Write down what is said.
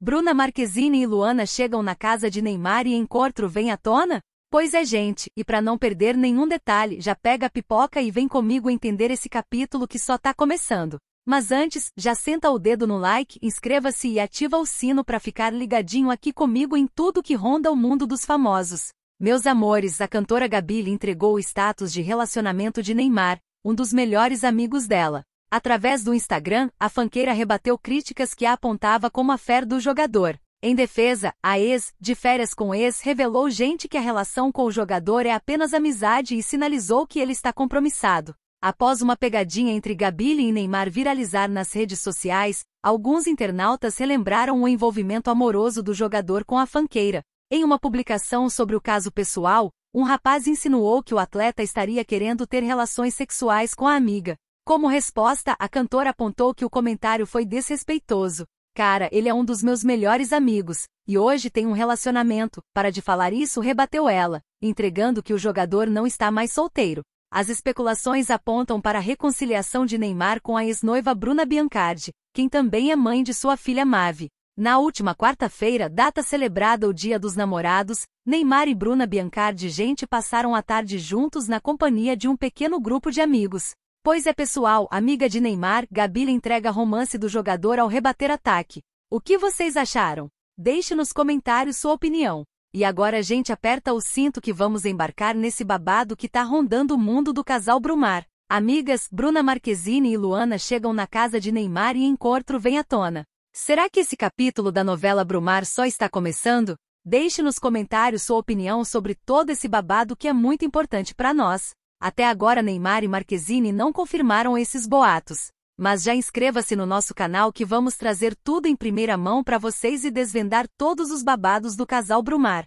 Bruna Marquezine e Luana chegam na casa de Neymar e encontro vem à tona? Pois é, gente, e para não perder nenhum detalhe, já pega a pipoca e vem comigo entender esse capítulo que só tá começando. Mas antes, já senta o dedo no like, inscreva-se e ativa o sino para ficar ligadinho aqui comigo em tudo que ronda o mundo dos famosos. Meus amores, a cantora Gabi entregou o status de relacionamento de Neymar, um dos melhores amigos dela. Através do Instagram, a fanqueira rebateu críticas que a apontava como a fé do jogador. Em defesa, a ex, de férias com ex, revelou gente que a relação com o jogador é apenas amizade e sinalizou que ele está compromissado. Após uma pegadinha entre Gabi e Neymar viralizar nas redes sociais, alguns internautas relembraram o envolvimento amoroso do jogador com a fanqueira. Em uma publicação sobre o caso pessoal, um rapaz insinuou que o atleta estaria querendo ter relações sexuais com a amiga. Como resposta, a cantora apontou que o comentário foi desrespeitoso. Cara, ele é um dos meus melhores amigos, e hoje tem um relacionamento. Para de falar isso, rebateu ela, entregando que o jogador não está mais solteiro. As especulações apontam para a reconciliação de Neymar com a ex-noiva Bruna Biancardi, quem também é mãe de sua filha Mave. Na última quarta-feira, data celebrada o Dia dos Namorados, Neymar e Bruna Biancardi gente passaram a tarde juntos na companhia de um pequeno grupo de amigos. Pois é pessoal, amiga de Neymar, Gabi entrega romance do jogador ao rebater ataque. O que vocês acharam? Deixe nos comentários sua opinião. E agora a gente aperta o cinto que vamos embarcar nesse babado que tá rondando o mundo do casal Brumar. Amigas, Bruna Marquezine e Luana chegam na casa de Neymar e encontro vem à tona. Será que esse capítulo da novela Brumar só está começando? Deixe nos comentários sua opinião sobre todo esse babado que é muito importante para nós. Até agora Neymar e Marquezine não confirmaram esses boatos. Mas já inscreva-se no nosso canal que vamos trazer tudo em primeira mão para vocês e desvendar todos os babados do casal Brumar.